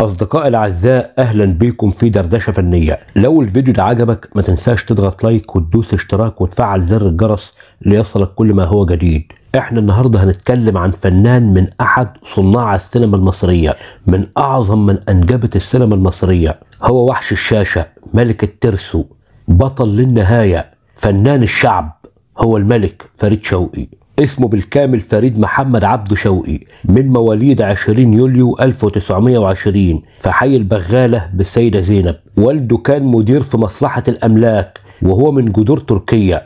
اصدقاء الاعزاء اهلا بيكم في دردشه فنيه لو الفيديو ده عجبك ما تنساش تضغط لايك وتدوس اشتراك وتفعل زر الجرس ليصلك كل ما هو جديد احنا النهارده هنتكلم عن فنان من احد صناع السينما المصريه من اعظم من انجبت السينما المصريه هو وحش الشاشه ملك الترسو بطل للنهايه فنان الشعب هو الملك فريد شوقي اسمه بالكامل فريد محمد عبده شوقي من مواليد 20 يوليو 1920 في حي البغالة بالسيدة زينب والده كان مدير في مصلحة الأملاك وهو من جذور تركيا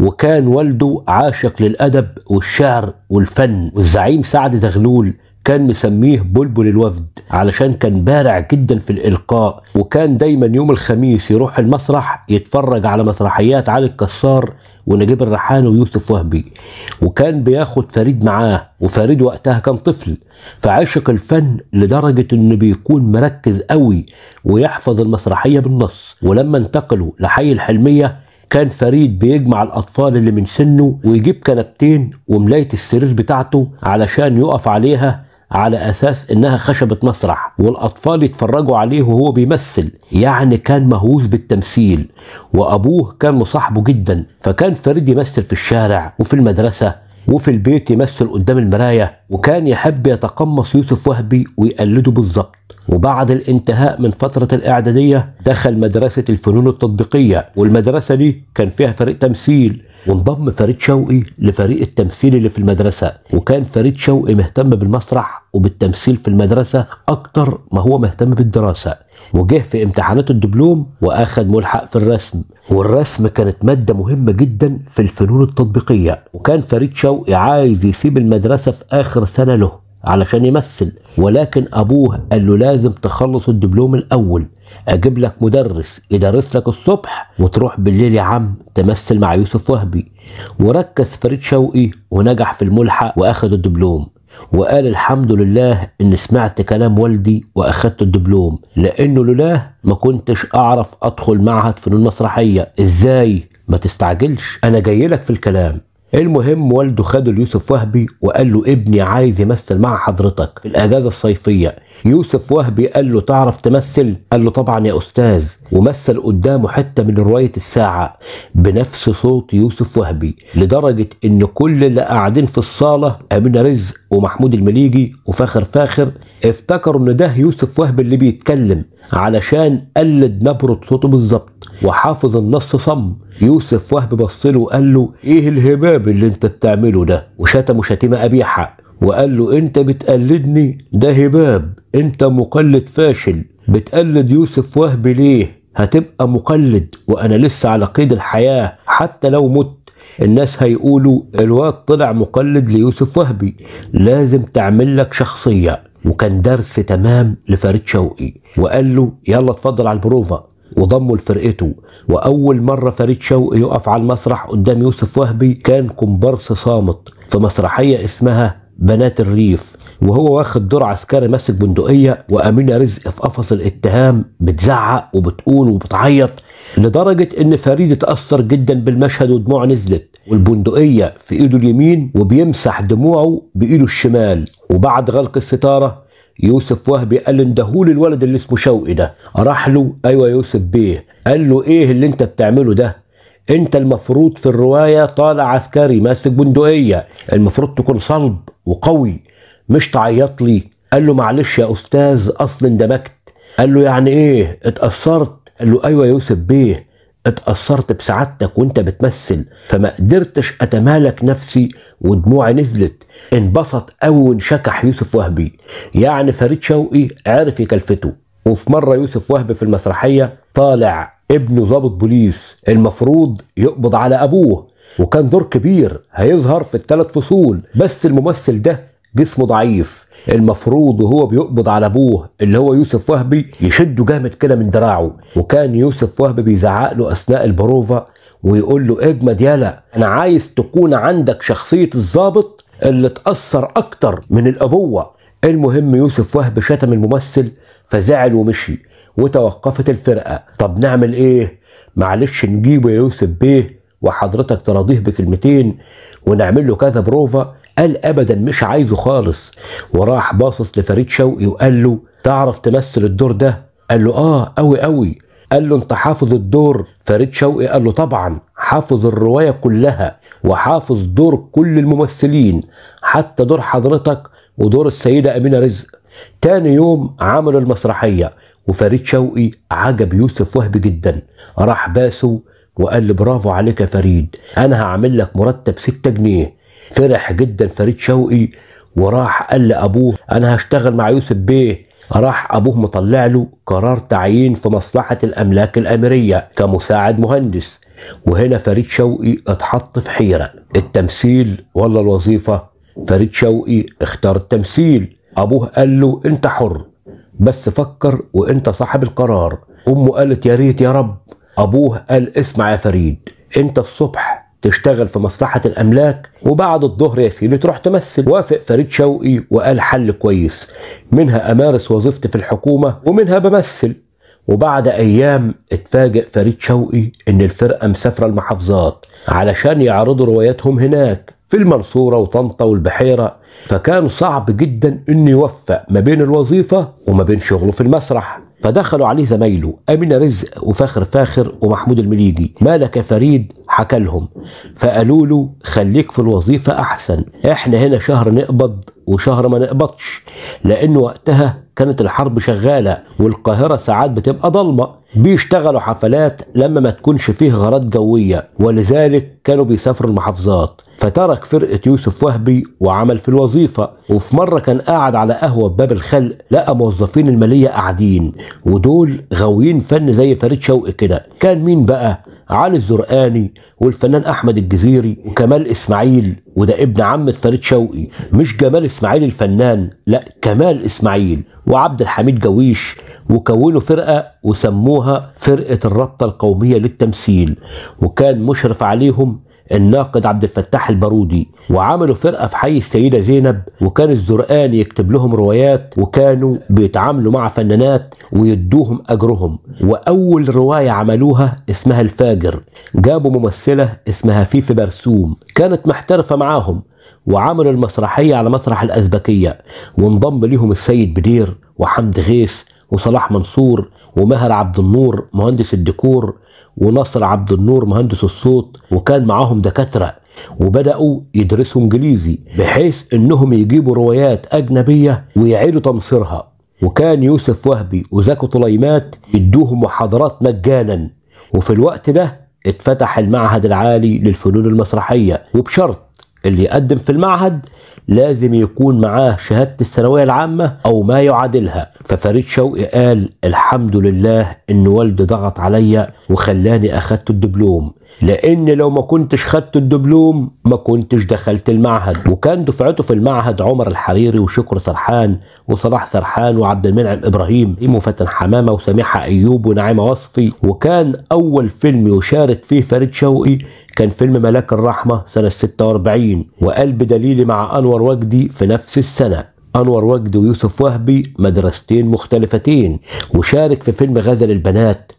وكان والده عاشق للأدب والشعر والفن والزعيم سعد زغلول كان مسميه بلبل الوفد علشان كان بارع جدا في الإلقاء وكان دايما يوم الخميس يروح المسرح يتفرج على مسرحيات علي الكسار ونجيب الريحان ويوسف وهبي وكان بياخد فريد معاه وفريد وقتها كان طفل فعشق الفن لدرجة انه بيكون مركز قوي ويحفظ المسرحية بالنص ولما انتقلوا لحي الحلمية كان فريد بيجمع الأطفال اللي من سنه ويجيب كنبتين وملاية السرير بتاعته علشان يقف عليها على اساس انها خشبه مسرح والاطفال يتفرجوا عليه وهو بيمثل يعني كان مهووس بالتمثيل وابوه كان مصاحبه جدا فكان فريد يمثل في الشارع وفي المدرسه وفي البيت يمثل قدام المراية وكان يحب يتقمص يوسف وهبي ويقلده بالظبط وبعد الانتهاء من فترة الإعدادية دخل مدرسة الفنون التطبيقية والمدرسة دي كان فيها فريق تمثيل وانضم فريد شوقي لفريق التمثيل اللي في المدرسة وكان فريد شوقي مهتم بالمسرح وبالتمثيل في المدرسة أكتر ما هو مهتم بالدراسة وجه في امتحانات الدبلوم وأخذ ملحق في الرسم والرسم كانت مادة مهمة جدا في الفنون التطبيقية وكان فريد شوقي عايز يسيب المدرسة في آخر سنة له علشان يمثل ولكن ابوه قال له لازم تخلص الدبلوم الاول اجيب لك مدرس يدرس لك الصبح وتروح بالليل يا عم تمثل مع يوسف وهبي وركز فريد شوقي ونجح في الملحق واخد الدبلوم وقال الحمد لله ان سمعت كلام والدي واخدت الدبلوم لانه لولاه ما كنتش اعرف ادخل معهد فنون مسرحيه ازاي ما تستعجلش انا جاي لك في الكلام المهم والده خده ليوسف وهبي وقال له ابني عايز يمثل مع حضرتك في الاجازه الصيفيه يوسف وهبي قال له تعرف تمثل قال له طبعا يا استاذ ومثل قدامه حته من روايه الساعه بنفس صوت يوسف وهبي لدرجه ان كل اللي قاعدين في الصاله امينه رزق ومحمود المليجي وفاخر فاخر افتكروا ان ده يوسف وهبي اللي بيتكلم علشان قلد نبره صوته بالظبط وحافظ النص صم يوسف وهب له وقال له ايه الهباب اللي انت بتعمله ده وشتمه شتيمه قبيحه وقال له انت بتقلدني ده هباب انت مقلد فاشل بتقلد يوسف وهب ليه هتبقى مقلد وانا لسه على قيد الحياه حتى لو مت الناس هيقولوا الواد طلع مقلد ليوسف وهبي لازم تعمل لك شخصيه وكان درس تمام لفريد شوقي وقال له يلا اتفضل على البروفا وضمه لفرقته واول مره فريد شوقي يقف على المسرح قدام يوسف وهبي كان كومبارس صامت في مسرحيه اسمها بنات الريف وهو واخد دور عسكري ماسك بندقية وأمينة رزق في قفص الاتهام بتزعق وبتقول وبتعيط لدرجة إن فريد اتأثر جدا بالمشهد ودموعه نزلت والبندقية في إيده اليمين وبيمسح دموعه بإيده الشمال وبعد غلق الستارة يوسف وهبي قال اندهولي الولد اللي اسمه شوقي ده راح له ايوه يوسف بيه قال له ايه اللي انت بتعمله ده انت المفروض في الروايه طالع عسكري ماسك بندقيه المفروض تكون صلب وقوي مش تعيط لي قال له معلش يا استاذ اصل اندمجت قال له يعني ايه اتاثرت قال له ايوه يوسف بيه اتأثرت بسعادتك وانت بتمثل فما قدرتش اتمالك نفسي ودموعي نزلت انبسط قوي وانشكح يوسف وهبي يعني فريد شوقي عرف يكلفته وفي مرة يوسف وهبي في المسرحية طالع ابنه ضابط بوليس المفروض يقبض على ابوه وكان دور كبير هيظهر في الثلاث فصول بس الممثل ده جسمه ضعيف المفروض وهو بيقبض على ابوه اللي هو يوسف وهبي يشده جامد كده من دراعه وكان يوسف وهبي بيزعق له اثناء البروفا ويقول له اجمد يالا انا عايز تكون عندك شخصيه الظابط اللي تاثر اكتر من الابوه المهم يوسف وهبي شتم الممثل فزعل ومشي وتوقفت الفرقه طب نعمل ايه معلش نجيبه يا يوسف بيه وحضرتك تراضيه بكلمتين ونعمل له كذا بروفا قال ابدا مش عايزه خالص وراح باصص لفريد شوقي وقال له تعرف تمثل الدور ده قال له اه قوي قوي قال له انت حافظ الدور فريد شوقي قال له طبعا حافظ الروايه كلها وحافظ دور كل الممثلين حتى دور حضرتك ودور السيده امينه رزق تاني يوم عملوا المسرحيه وفريد شوقي عجب يوسف وهبي جدا راح باسه وقال لي برافو عليك يا فريد انا هعمل لك مرتب 6 جنيه فرح جدا فريد شوقي وراح قال لابوه انا هشتغل مع يوسف بيه راح ابوه مطلع له قرار تعيين في مصلحه الاملاك الاميريه كمساعد مهندس وهنا فريد شوقي اتحط في حيره التمثيل ولا الوظيفه فريد شوقي اختار التمثيل ابوه قال له انت حر بس فكر وانت صاحب القرار امه قالت يا ريت يا رب ابوه قال اسمع يا فريد انت الصبح تشتغل في مصلحة الأملاك وبعد الظهر يا سيدي تروح تمثل وافق فريد شوقي وقال حل كويس منها أمارس وظيفتي في الحكومة ومنها بمثل وبعد أيام اتفاجئ فريد شوقي إن الفرقة مسافرة المحافظات علشان يعرضوا رواياتهم هناك في المنصورة وطنطا والبحيرة فكان صعب جدا إنه يوفق ما بين الوظيفة وما بين شغله في المسرح فدخلوا عليه زمايله أمين رزق وفاخر فاخر ومحمود المليجي مالك يا فريد حكى لهم فقالوا له خليك في الوظيفة أحسن إحنا هنا شهر نقبض وشهر ما نقبضش لأن وقتها كانت الحرب شغالة والقاهرة ساعات بتبقى ضلمة بيشتغلوا حفلات لما ما تكونش فيه غارات جوية ولذلك كانوا بيسافروا المحافظات فترك فرقة يوسف وهبي وعمل في الوظيفة وفي مرة كان قاعد على قهوة باب الخلق لقى موظفين المالية قاعدين ودول غاويين فن زي فريد شوقي كده كان مين بقى علي الزرقاني والفنان احمد الجزيري وكمال اسماعيل وده ابن عمة فريد شوقي مش جمال اسماعيل الفنان لا كمال اسماعيل وعبد الحميد جويش وكونوا فرقة وسموها فرقة الرابطة القومية للتمثيل وكان مشرف عليهم الناقد عبد الفتاح البارودي وعملوا فرقة في حي السيدة زينب وكان الزرقان يكتب لهم روايات وكانوا بيتعاملوا مع فنانات ويدوهم أجرهم وأول رواية عملوها اسمها الفاجر جابوا ممثلة اسمها فيفي برسوم كانت محترفة معاهم وعملوا المسرحية على مسرح الأزبكية وانضم لهم السيد بدير وحمد غيث وصلاح منصور ومهر عبد النور مهندس الديكور ونصر عبد النور مهندس الصوت وكان معاهم دكاترة وبدأوا يدرسوا إنجليزي بحيث إنهم يجيبوا روايات أجنبية ويعيدوا تمصيرها وكان يوسف وهبي وزاكو طليمات يدوهم محاضرات مجانا وفي الوقت ده اتفتح المعهد العالي للفنون المسرحية وبشرط اللي يقدم في المعهد لازم يكون معاه شهادة الثانوية العامة أو ما يعادلها ففريد شوقي قال الحمد لله إن والدي ضغط عليا وخلاني أخدت الدبلوم لان لو ما كنتش خدت الدبلوم ما كنتش دخلت المعهد وكان دفعته في المعهد عمر الحريري وشكر سرحان وصلاح سرحان وعبد المنعم ابراهيم وفتن حمامه وسميحه ايوب ونعيمه وصفي وكان اول فيلم يشارك فيه فريد شوقي كان فيلم ملاك الرحمه سنه 46 وقلب دليلي مع انور وجدي في نفس السنه أنور وجدي ويوسف وهبي مدرستين مختلفتين وشارك في فيلم غزل البنات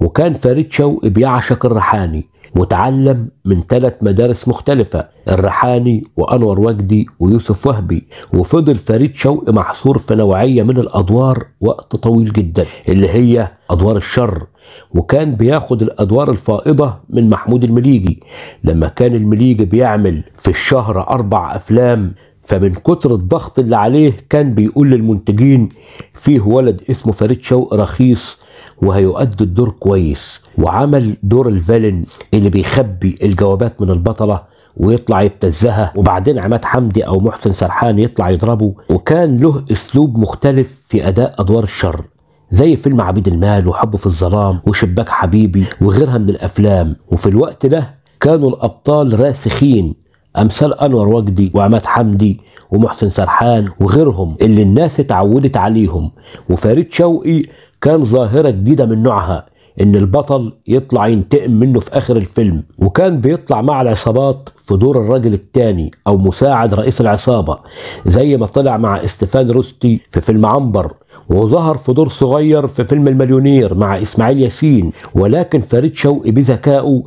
وكان فريد شوقي بيعشق الرحاني وتعلم من ثلاث مدارس مختلفة الرحاني وأنور وجدي ويوسف وهبي وفضل فريد شوقي محصور في نوعية من الأدوار وقت طويل جدا اللي هي أدوار الشر وكان بياخد الأدوار الفائضة من محمود المليجي لما كان المليجي بيعمل في الشهر أربع أفلام فمن كتر الضغط اللي عليه كان بيقول للمنتجين فيه ولد اسمه فريد شوقي رخيص وهيؤدي الدور كويس وعمل دور الفيلن اللي بيخبي الجوابات من البطله ويطلع يبتزها وبعدين عماد حمدي او محسن سرحان يطلع يضربه وكان له اسلوب مختلف في اداء ادوار الشر زي فيلم عبيد المال وحب في الظلام وشباك حبيبي وغيرها من الافلام وفي الوقت ده كانوا الابطال راسخين امثال انور وجدي وعماد حمدي ومحسن سرحان وغيرهم اللي الناس اتعودت عليهم وفريد شوقي كان ظاهرة جديدة من نوعها إن البطل يطلع ينتقم منه في آخر الفيلم وكان بيطلع مع العصابات في دور الراجل الثاني أو مساعد رئيس العصابة زي ما طلع مع استفان روستي في فيلم عنبر وظهر في دور صغير في فيلم المليونير مع إسماعيل ياسين ولكن فريد شوقي بذكائه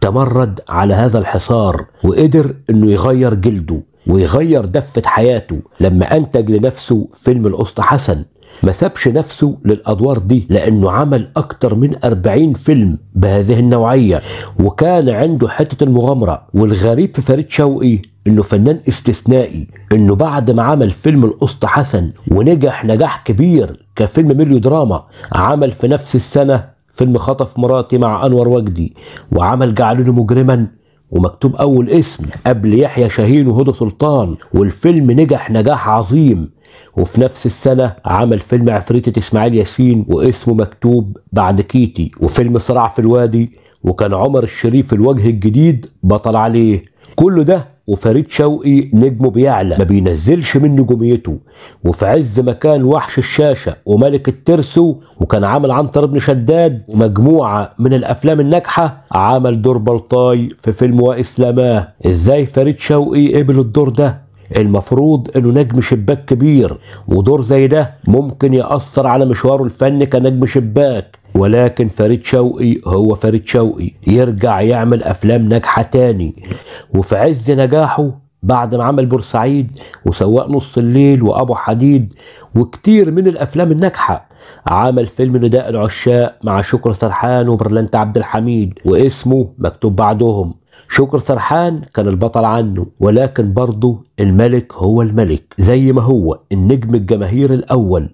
تمرد على هذا الحصار وقدر إنه يغير جلده ويغير دفة حياته لما أنتج لنفسه فيلم الأسطى حسن ما سابش نفسه للأدوار دي لأنه عمل أكتر من 40 فيلم بهذه النوعية وكان عنده حتة المغامرة والغريب في فريد شوقي انه فنان استثنائي انه بعد ما عمل فيلم القسط حسن ونجح نجاح كبير كفيلم مليو دراما عمل في نفس السنة فيلم خطف مراتي مع أنور وجدي وعمل جعلوني مجرما ومكتوب أول اسم قبل يحيى شاهين وهدى سلطان والفيلم نجح نجاح عظيم وفي نفس السنة عمل فيلم عفريتة إسماعيل ياسين واسمه مكتوب بعد كيتي وفيلم صراع في الوادي وكان عمر الشريف الوجه الجديد بطل عليه كل ده وفريد شوقي نجمه بيعلى ما بينزلش من نجوميته وفي عز مكان وحش الشاشة وملك الترسو وكان عامل عنتر بن شداد ومجموعة من الأفلام الناجحة عمل دور بلطاي في فيلم وإسلاماه إزاي فريد شوقي قبل الدور ده المفروض انه نجم شباك كبير ودور زي ده ممكن يأثر على مشواره الفني كنجم شباك ولكن فريد شوقي هو فريد شوقي يرجع يعمل افلام ناجحه تاني وفي عز نجاحه بعد ما عمل بورسعيد وسواق نص الليل وابو حديد وكتير من الافلام الناجحه عمل فيلم نداء العشاق مع شكر سرحان وبرلنت عبد الحميد واسمه مكتوب بعدهم شكر سرحان كان البطل عنه ولكن برضه الملك هو الملك زي ما هو النجم الجماهير الأول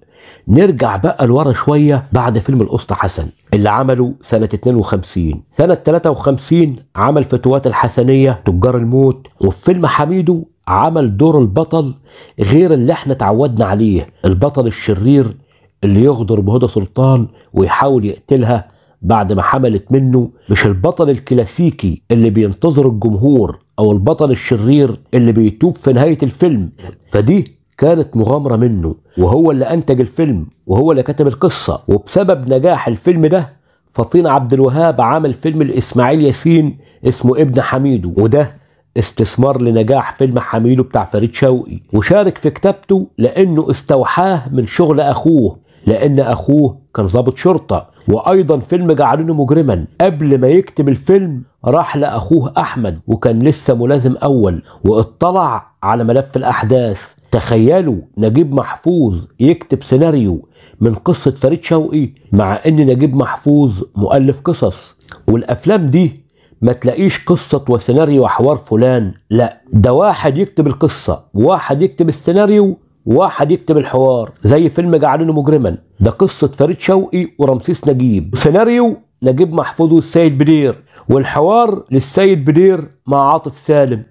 نرجع بقى لورا شوية بعد فيلم الأسطى حسن اللي عمله سنة 52 سنة 53 عمل فتوات الحسنية تجار الموت وفي فيلم حميدو عمل دور البطل غير اللي احنا اتعودنا عليه البطل الشرير اللي يغدر بهدى سلطان ويحاول يقتلها بعد ما حملت منه مش البطل الكلاسيكي اللي بينتظر الجمهور او البطل الشرير اللي بيتوب في نهايه الفيلم فدي كانت مغامرة منه وهو اللي أنتج الفيلم وهو اللي كتب القصة وبسبب نجاح الفيلم ده فطين عبد الوهاب عمل فيلم الإسماعيل ياسين اسمه ابن حميدو وده استثمار لنجاح فيلم حميدو بتاع فريد شوقي وشارك في كتابته لأنه استوحاه من شغل أخوه لأن أخوه كان ضابط شرطة وأيضا فيلم جعلونه مجرما قبل ما يكتب الفيلم راح لأخوه أحمد وكان لسه ملازم أول واطلع على ملف الأحداث تخيلوا نجيب محفوظ يكتب سيناريو من قصة فريد شوقي مع ان نجيب محفوظ مؤلف قصص والافلام دي ما تلاقيش قصة وسيناريو وحوار فلان لا ده واحد يكتب القصة وواحد يكتب السيناريو واحد يكتب الحوار زي فيلم جعلونه مجرما ده قصة فريد شوقي ورمسيس نجيب سيناريو نجيب محفوظ والسيد بدير والحوار للسيد بدير مع عاطف سالم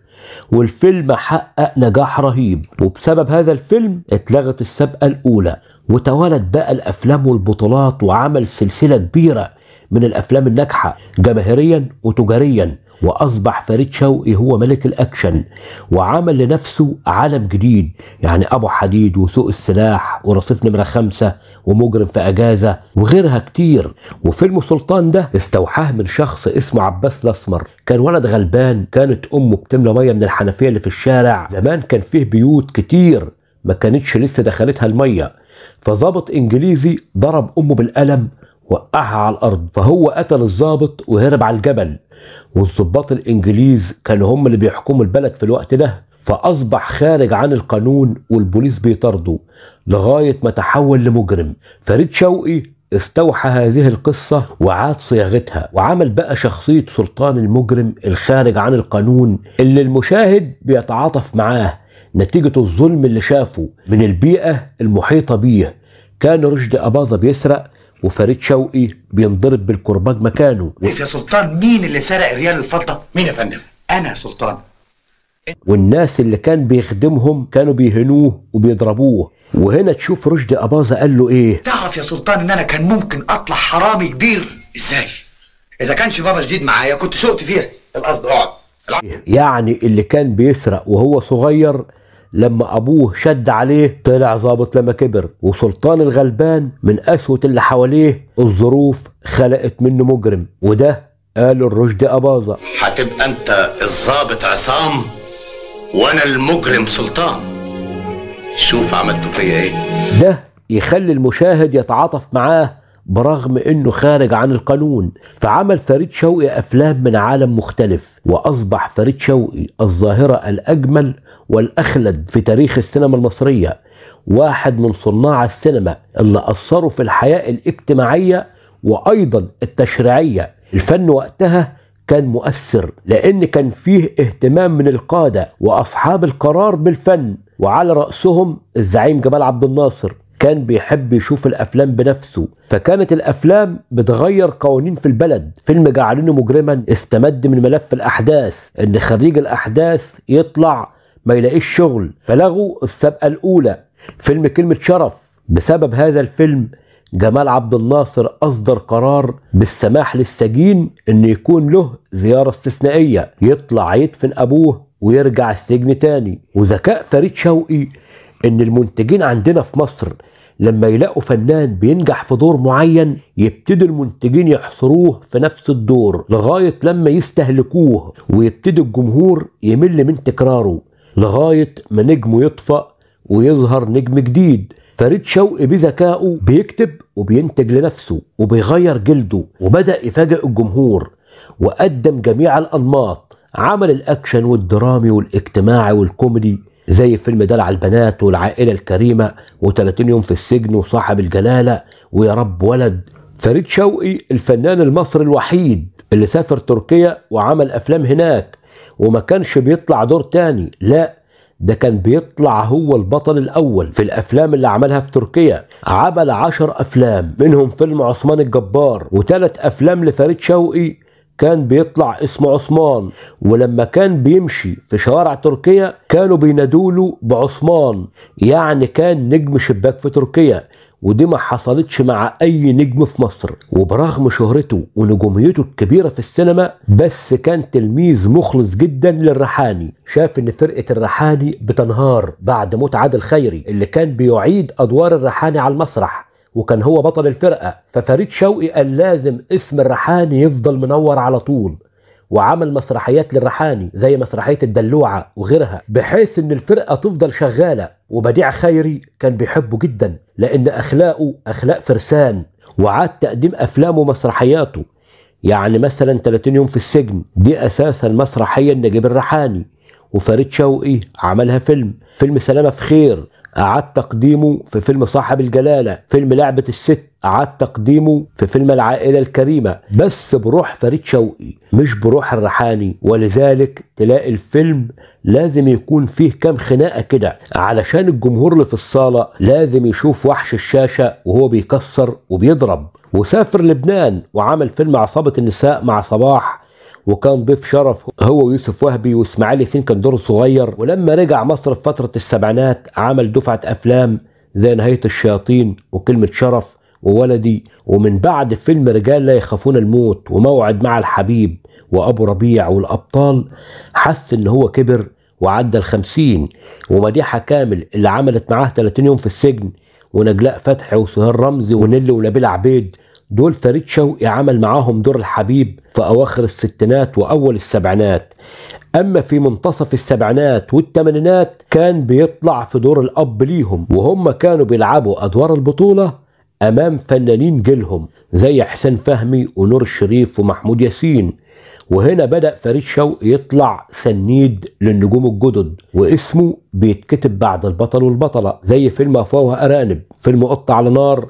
والفيلم حقق نجاح رهيب وبسبب هذا الفيلم اتلغت السابقة الأولى وتوالت بقى الأفلام والبطولات وعمل سلسلة كبيرة من الأفلام الناجحة جماهيريا وتجاريا واصبح فريد شوقي هو ملك الاكشن وعمل لنفسه عالم جديد يعني ابو حديد وسوق السلاح ورصيف نمره خمسة ومجرم في اجازه وغيرها كتير وفيلم سلطان ده استوحاه من شخص اسمه عباس الاسمر كان ولد غلبان كانت امه بتملى ميه من الحنفيه اللي في الشارع زمان كان فيه بيوت كتير ما كانتش لسه دخلتها الميه فظابط انجليزي ضرب امه بالقلم وقعها على الأرض فهو قتل الظابط وهرب على الجبل والظباط الإنجليز كانوا هم اللي بيحكموا البلد في الوقت ده فأصبح خارج عن القانون والبوليس بيطارده لغاية ما تحول لمجرم فريد شوقي استوحى هذه القصة وعاد صياغتها وعمل بقى شخصية سلطان المجرم الخارج عن القانون اللي المشاهد بيتعاطف معاه نتيجة الظلم اللي شافه من البيئة المحيطة بيه كان رشدي أباظة بيسرق وفريد شوقي بينضرب بالكرباج مكانه و... يا سلطان مين اللي سرق ريال الفضه مين يا فندم انا يا سلطان والناس اللي كان بيخدمهم كانوا بيهنوه وبيضربوه وهنا تشوف رشدي أباظة قال له ايه تعرف يا سلطان ان انا كان ممكن اطلع حرامي كبير ازاي اذا كانش بابا شديد معايا كنت سقت فيها القصد اقعد يعني اللي كان بيسرق وهو صغير لما أبوه شد عليه طلع ظابط لما كبر وسلطان الغلبان من قسوة اللي حواليه الظروف خلقت منه مجرم وده قال الرشد أباظة هتبقى أنت الظابط عصام وأنا المجرم سلطان شوف عملتوا فيا إيه ده يخلي المشاهد يتعاطف معاه برغم انه خارج عن القانون فعمل فريد شوقي افلام من عالم مختلف واصبح فريد شوقي الظاهره الاجمل والاخلد في تاريخ السينما المصريه واحد من صناع السينما اللي اثروا في الحياه الاجتماعيه وايضا التشريعيه الفن وقتها كان مؤثر لأن كان فيه اهتمام من القادة وأصحاب القرار بالفن وعلى رأسهم الزعيم جمال عبد الناصر كان بيحب يشوف الافلام بنفسه فكانت الافلام بتغير قوانين في البلد فيلم جعلني مجرما استمد من ملف الاحداث ان خريج الاحداث يطلع ما يلاقيش شغل فلغوا السابقه الاولى فيلم كلمه شرف بسبب هذا الفيلم جمال عبد الناصر أصدر قرار بالسماح للسجين إن يكون له زيارة استثنائية يطلع يدفن أبوه ويرجع السجن تاني وذكاء فريد شوقي ان المنتجين عندنا في مصر لما يلاقوا فنان بينجح في دور معين يبتدي المنتجين يحصروه في نفس الدور لغاية لما يستهلكوه ويبتدي الجمهور يمل من تكراره لغاية ما نجمه يطفأ ويظهر نجم جديد فريد شوقي بذكائه بيكتب وبينتج لنفسه وبيغير جلده وبدأ يفاجئ الجمهور وقدم جميع الأنماط عمل الأكشن والدرامي والاجتماعي والكوميدي زي فيلم دلع البنات والعائله الكريمه و30 يوم في السجن وصاحب الجلاله ويا رب ولد فريد شوقي الفنان المصري الوحيد اللي سافر تركيا وعمل افلام هناك وما كانش بيطلع دور تاني لا ده كان بيطلع هو البطل الأول في الأفلام اللي عملها في تركيا عمل عشر أفلام منهم فيلم عثمان الجبار وثلاث أفلام لفريد شوقي كان بيطلع اسمه عثمان ولما كان بيمشي في شوارع تركيا كانوا بينادوا له بعثمان يعني كان نجم شباك في تركيا ودي ما حصلتش مع اي نجم في مصر وبرغم شهرته ونجوميته الكبيرة في السينما بس كان تلميذ مخلص جدا للريحاني شاف ان فرقة الريحاني بتنهار بعد موت عادل خيري اللي كان بيعيد ادوار الريحاني على المسرح وكان هو بطل الفرقة ففريد شوقي قال لازم اسم الرحاني يفضل منور على طول وعمل مسرحيات للرحاني زي مسرحية الدلوعة وغيرها بحيث ان الفرقة تفضل شغالة وبديع خيري كان بيحبه جدا لان اخلاقه اخلاق فرسان وعاد تقديم افلامه ومسرحياته يعني مثلا 30 يوم في السجن دي اساسا مسرحية لنجيب الرحاني وفريد شوقي عملها فيلم فيلم سلامة في خير أعاد تقديمه في فيلم صاحب الجلالة فيلم لعبة الست أعاد تقديمه في فيلم العائلة الكريمة بس بروح فريد شوقي مش بروح الرحاني ولذلك تلاقي الفيلم لازم يكون فيه كام خناقة كده علشان الجمهور اللي في الصالة لازم يشوف وحش الشاشة وهو بيكسر وبيضرب وسافر لبنان وعمل فيلم عصابة النساء مع صباح وكان ضيف شرف هو ويوسف وهبي واسماعيل ياسين كان دوره صغير ولما رجع مصر في فتره السبعينات عمل دفعه افلام زي نهايه الشياطين وكلمه شرف وولدي ومن بعد فيلم رجال لا يخافون الموت وموعد مع الحبيب وابو ربيع والابطال حس ان هو كبر وعدى الخمسين ومديحة كامل اللي عملت معاه 30 يوم في السجن ونجلاء فتحي وسهير رمزي ونيلي ونبيل عبيد دول فريد شوقي عمل معاهم دور الحبيب في أواخر الستينات وأول السبعينات أما في منتصف السبعينات والثمانينات كان بيطلع في دور الأب ليهم وهم كانوا بيلعبوا أدوار البطولة أمام فنانين جيلهم زي حسين فهمي ونور الشريف ومحمود ياسين وهنا بدأ فريد شوقي يطلع سنيد للنجوم الجدد واسمه بيتكتب بعد البطل والبطلة زي فيلم أفواه أرانب فيلم قط على نار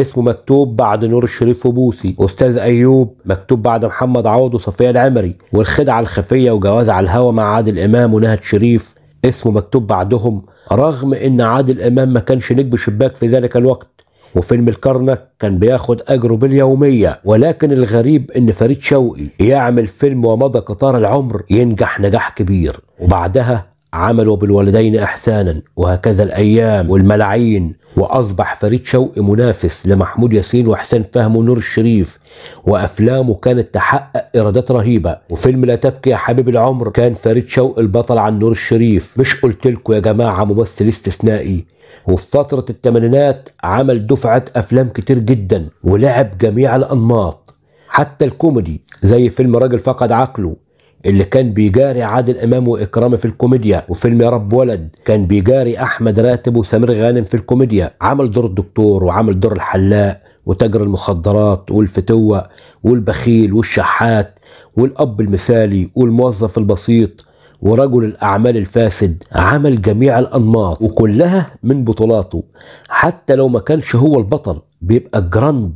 اسمه مكتوب بعد نور الشريف وبوسي أستاذ أيوب مكتوب بعد محمد عوض وصفية العمري والخدعة الخفية وجواز على الهوى مع عادل إمام ونهد شريف اسمه مكتوب بعدهم رغم إن عادل إمام ما كانش نجم شباك في ذلك الوقت وفيلم الكرنك كان بياخد أجره باليومية ولكن الغريب إن فريد شوقي يعمل فيلم ومضى قطار العمر ينجح نجاح كبير وبعدها عملوا بالوالدين إحسانا وهكذا الأيام والملاعين وأصبح فريد شوقي منافس لمحمود ياسين وحسين فهم ونور الشريف وأفلامه كانت تحقق إيرادات رهيبة وفيلم لا تبكي يا حبيب العمر كان فريد شوقي البطل عن نور الشريف مش قلتلكوا يا جماعة ممثل استثنائي وفي فترة الثمانينات عمل دفعة أفلام كتير جدا ولعب جميع الأنماط حتى الكوميدي زي فيلم راجل فقد عقله اللي كان بيجاري عادل امام واكرامي في الكوميديا وفيلم يا رب ولد كان بيجاري احمد راتب وسمير غانم في الكوميديا عمل دور الدكتور وعمل دور الحلاق وتاجر المخدرات والفتوة والبخيل والشحات والأب المثالي والموظف البسيط ورجل الأعمال الفاسد عمل جميع الأنماط وكلها من بطولاته حتى لو ما كانش هو البطل بيبقى جراند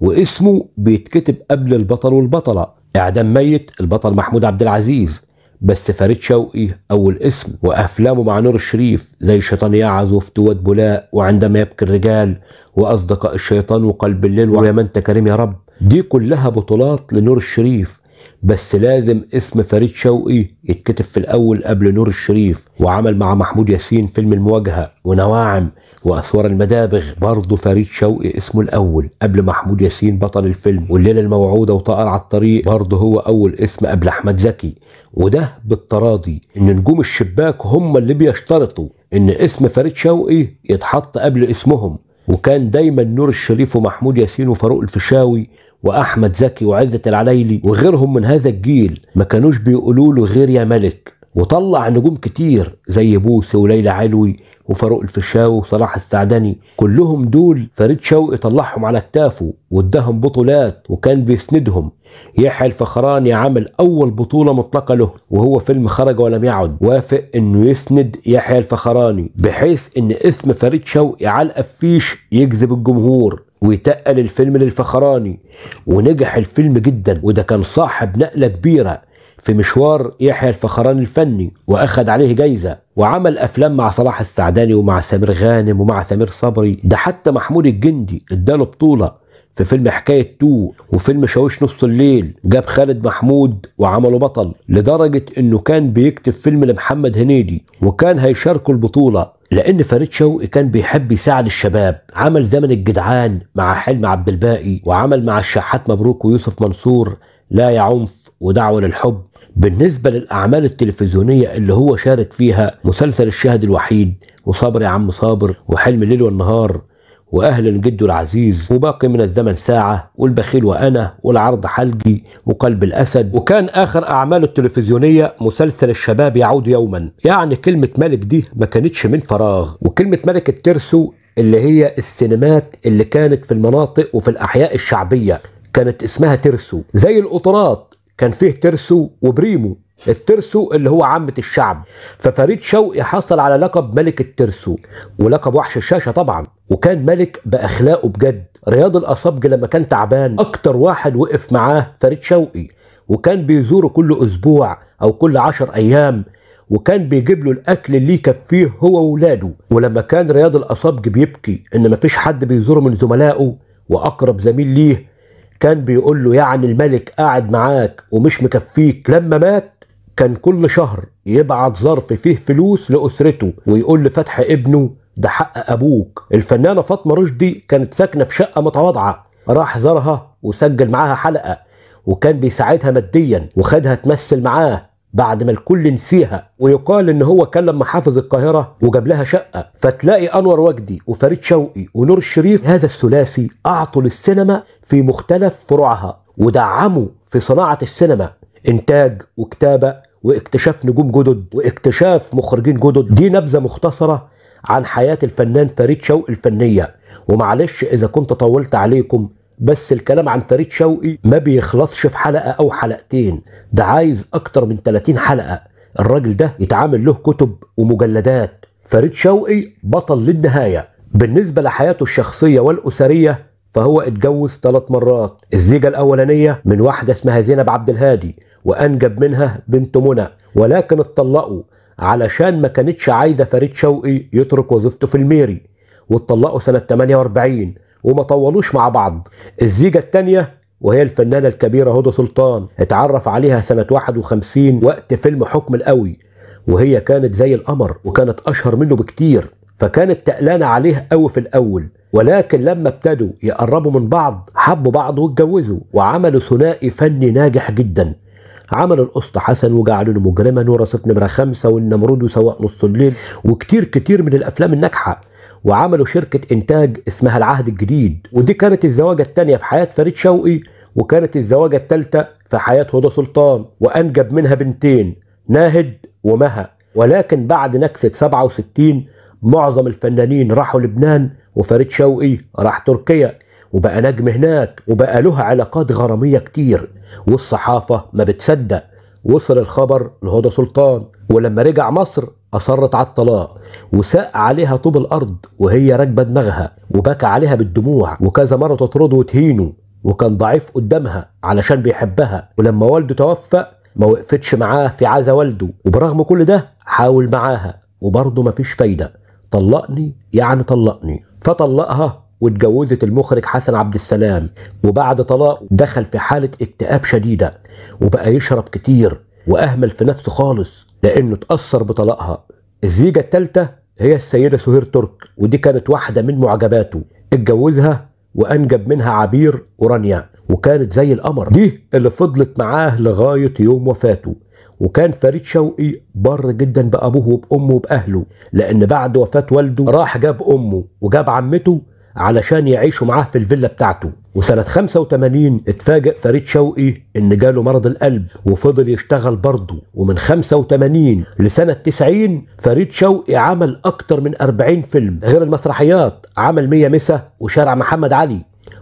واسمه بيتكتب قبل البطل والبطلة إعدام ميت البطل محمود عبد العزيز بس فريد شوقي أول اسم وأفلامه مع نور الشريف زي شيطان يعظ وفتوات بلاء وعندما يبكي الرجال وأصدقاء الشيطان وقلب الليل ويا ما أنت كريم يا رب دي كلها بطولات لنور الشريف بس لازم اسم فريد شوقي يتكتب في الأول قبل نور الشريف وعمل مع محمود ياسين فيلم المواجهة ونواعم واثور المدابغ برضه فريد شوقي اسمه الاول قبل محمود ياسين بطل الفيلم والليله الموعوده وطائر على الطريق برضه هو اول اسم قبل احمد زكي وده بالتراضي ان نجوم الشباك هم اللي بيشترطوا ان اسم فريد شوقي يتحط قبل اسمهم وكان دايما نور الشريف ومحمود ياسين وفاروق الفيشاوي واحمد زكي وعزه العليلي وغيرهم من هذا الجيل ما كانوش بيقولوا له غير يا ملك وطلع نجوم كتير زي بوسي وليلى علوي وفاروق الفيشاوي وصلاح السعدني كلهم دول فريد شوقي طلعهم على كتافه واداهم بطولات وكان بيسندهم يحيى الفخراني عمل اول بطوله مطلقه له وهو فيلم خرج ولم يعد وافق انه يسند يحيى الفخراني بحيث ان اسم فريد شوقي على الافيش يجذب الجمهور ويتقل الفيلم للفخراني ونجح الفيلم جدا وده كان صاحب نقله كبيره في مشوار يحيى الفخران الفني واخد عليه جايزه وعمل افلام مع صلاح السعداني ومع سمير غانم ومع سمير صبري ده حتى محمود الجندي اداله بطوله في فيلم حكاية تو وفيلم شاويش نص الليل جاب خالد محمود وعمله بطل لدرجة انه كان بيكتب فيلم لمحمد هنيدي وكان هيشاركه البطولة لأن فريد شوقي كان بيحب يساعد الشباب عمل زمن الجدعان مع حلم عبد الباقي وعمل مع الشحات مبروك ويوسف منصور لا يا عنف ودعوة للحب بالنسبة للأعمال التلفزيونية اللي هو شارك فيها مسلسل الشاهد الوحيد وصابر يا عم صابر وحلم الليل والنهار وأهلا جد العزيز وباقي من الزمن ساعة والبخيل وأنا والعرض حلقي وقلب الأسد وكان آخر أعماله التلفزيونية مسلسل الشباب يعود يوما يعني كلمة ملك دي ما كانتش من فراغ وكلمة ملك الترسو اللي هي السينمات اللي كانت في المناطق وفي الأحياء الشعبية كانت اسمها ترسو زي القطرات كان فيه ترسو وبريمو الترسو اللي هو عامة الشعب ففريد شوقي حصل على لقب ملك الترسو ولقب وحش الشاشة طبعا وكان ملك بأخلاقه بجد رياض الأصابج لما كان تعبان أكتر واحد وقف معاه فريد شوقي وكان بيزوره كل أسبوع أو كل عشر أيام وكان بيجيب له الاكل اللي يكفيه هو وولاده ولما كان رياض الاصابج بيبكي ان مفيش حد بيزوره من زملائه واقرب زميل ليه كان بيقول له يعني الملك قاعد معاك ومش مكفيك لما مات كان كل شهر يبعت ظرف فيه فلوس لأسرته ويقول لفتح ابنه ده حق أبوك الفنانة فاطمة رشدي كانت ساكنة في شقة متواضعة راح زارها وسجل معاها حلقة وكان بيساعدها ماديا وخدها تمثل معاه بعد ما الكل نسيها ويقال ان هو كلم محافظ القاهره وجاب لها شقه فتلاقي انور وجدي وفريد شوقي ونور الشريف هذا الثلاثي اعطوا للسينما في مختلف فروعها ودعموا في صناعه السينما انتاج وكتابه واكتشاف نجوم جدد واكتشاف مخرجين جدد دي نبذه مختصره عن حياه الفنان فريد شوقي الفنيه ومعلش اذا كنت طولت عليكم بس الكلام عن فريد شوقي ما بيخلصش في حلقه او حلقتين ده عايز اكتر من 30 حلقه الراجل ده يتعامل له كتب ومجلدات فريد شوقي بطل للنهايه بالنسبه لحياته الشخصيه والاسريه فهو اتجوز ثلاث مرات الزيجة الأولانية من واحدة اسمها زينب عبد الهادي وأنجب منها بنت منى ولكن اتطلقوا علشان ما كانتش عايزة فريد شوقي يترك وظيفته في الميري واتطلقوا سنة 48 وما طولوش مع بعض الزيجة التانية وهي الفنانة الكبيرة هدى سلطان اتعرف عليها سنة 51 وقت فيلم حكم القوي وهي كانت زي القمر وكانت أشهر منه بكتير فكانت تقلانة عليه قوي في الأول ولكن لما ابتدوا يقربوا من بعض حبوا بعض واتجوزوا وعملوا ثنائي فني ناجح جدا عمل القسط حسن وجعلني مجرما ورصيف نمره خمسه والنمرود وسواء نص الليل وكتير كتير من الافلام الناجحه وعملوا شركة إنتاج اسمها العهد الجديد ودي كانت الزواجة الثانية في حياة فريد شوقي وكانت الزواجة الثالثة في حياة هدى سلطان وأنجب منها بنتين ناهد ومها ولكن بعد نكسة 67 معظم الفنانين راحوا لبنان وفريد شوقي راح تركيا وبقى نجم هناك وبقى له علاقات غرامية كتير والصحافة ما بتصدق وصل الخبر لهدى سلطان ولما رجع مصر أصرت على الطلاق وساق عليها طوب الأرض وهي راكبة دماغها وبكى عليها بالدموع وكذا مرة تطرده وتهينه وكان ضعيف قدامها علشان بيحبها ولما والده توفى ما وقفتش معاه في عزا والده وبرغم كل ده حاول معاها وبرضه مفيش فايدة طلقني يعني طلقني فطلقها واتجوزت المخرج حسن عبد السلام وبعد طلاق دخل في حالة اكتئاب شديدة وبقى يشرب كتير وأهمل في نفسه خالص لأنه اتأثر بطلاقها الزيجة الثالثة هي السيدة سهير ترك ودي كانت واحدة من معجباته اتجوزها وأنجب منها عبير ورانيا وكانت زي القمر دي اللي فضلت معاه لغاية يوم وفاته وكان فريد شوقي بر جدا بأبوه وبأمه وبأهله لأن بعد وفاة والده راح جاب أمه وجاب عمته علشان يعيشوا معاه في الفيلا بتاعته وسنة 85 اتفاجئ فريد شوقي إن جاله مرض القلب وفضل يشتغل برضه ومن 85 لسنة 90 فريد شوقي عمل أكتر من 40 فيلم غير المسرحيات عمل مية مسا وشارع محمد علي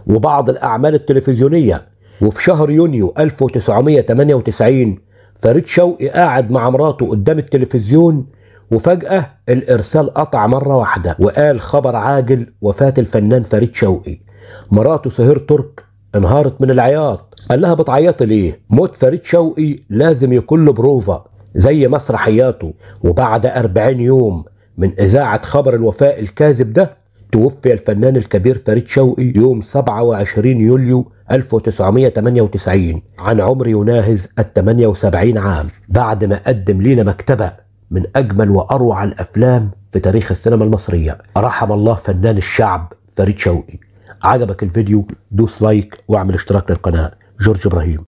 وبعض الأعمال التلفزيونية وفي شهر يونيو 1998 فريد شوقي قاعد مع مراته قدام التلفزيون وفجأة الإرسال قطع مرة واحدة وقال خبر عاجل وفاة الفنان فريد شوقي مراته سهير ترك انهارت من العياط قال لها بتعيطي ليه موت فريد شوقي لازم يكون له بروفا زي مسرحياته وبعد 40 يوم من إذاعة خبر الوفاء الكاذب ده توفي الفنان الكبير فريد شوقي يوم 27 يوليو 1998 عن عمر يناهز ال 78 عام بعد ما قدم لينا مكتبة من أجمل وأروع الأفلام في تاريخ السينما المصرية رحم الله فنان الشعب فريد شوقي عجبك الفيديو دوس لايك واعمل اشتراك للقناة جورج إبراهيم